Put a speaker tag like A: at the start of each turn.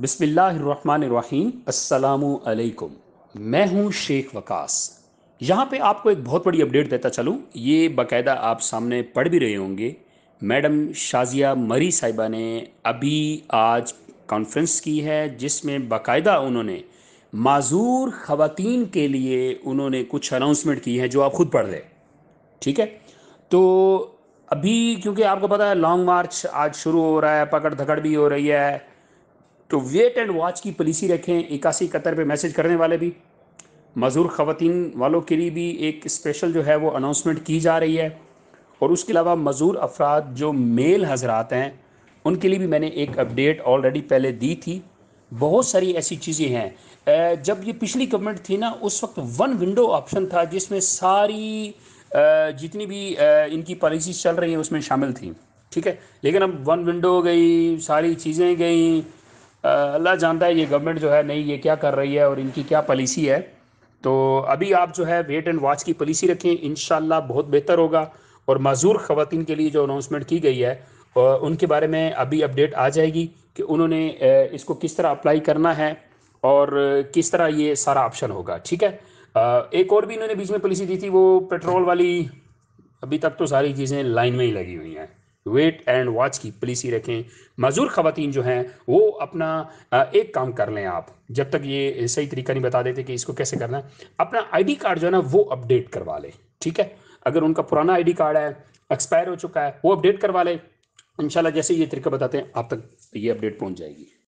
A: बिसमीम् अलैकुम मैं हूं शेख वकास यहां पे आपको एक बहुत बड़ी अपडेट देता चलूं ये बकायदा आप सामने पढ़ भी रहे होंगे मैडम शाजिया मरी साहिबा ने अभी आज कॉन्फ्रेंस की है जिसमें बाकायदा उन्होंने माजूर ख़वातीन के लिए उन्होंने कुछ अनाउंसमेंट की है जो आप खुद पढ़ लें ठीक है तो अभी क्योंकि आपको पता है लॉन्ग मार्च आज शुरू हो रहा है पकड़ धकड़ भी हो रही है तो वेट एंड वॉच की पॉलिसी रखें इक्यासी कतर पे मैसेज करने वाले भी मज़ूर ख़वान वालों के लिए भी एक स्पेशल जो है वो अनाउंसमेंट की जा रही है और उसके अलावा मजूर अफराद जो मेल हजरात हैं उनके लिए भी मैंने एक अपडेट ऑलरेडी पहले दी थी बहुत सारी ऐसी चीज़ें हैं जब ये पिछली गवर्नमेंट थी ना उस वक्त वन विंडो ऑप्शन था जिसमें सारी जितनी भी इनकी पॉलिसी चल रही हैं उसमें शामिल थी ठीक है लेकिन अब वन विंडो गई सारी चीज़ें गई अल्लाह जानता है ये गवर्नमेंट जो है नहीं ये क्या कर रही है और इनकी क्या पॉलिसी है तो अभी आप जो है वेट एंड वॉच की पॉलिसी रखें इन बहुत बेहतर होगा और मज़ूर ख़वान के लिए जो अनाउंसमेंट की गई है उनके बारे में अभी अपडेट आ जाएगी कि उन्होंने इसको किस तरह अप्लाई करना है और किस तरह ये सारा ऑप्शन होगा ठीक है एक और भी इन्होंने बीच में पॉलिसी दी थी वो पेट्रोल वाली अभी तक तो सारी चीज़ें लाइन में ही लगी हुई हैं वेट एंड वॉच की पॉलिसी रखें मजूर खातन जो हैं वो अपना एक काम कर लें आप जब तक ये सही तरीका नहीं बता देते कि इसको कैसे करना है अपना आईडी कार्ड जो है ना वो अपडेट करवा लें ठीक है अगर उनका पुराना आईडी कार्ड है एक्सपायर हो चुका है वो अपडेट करवा लें इंशाल्लाह जैसे ये तरीका बताते हैं आप तक ये अपडेट पहुंच जाएगी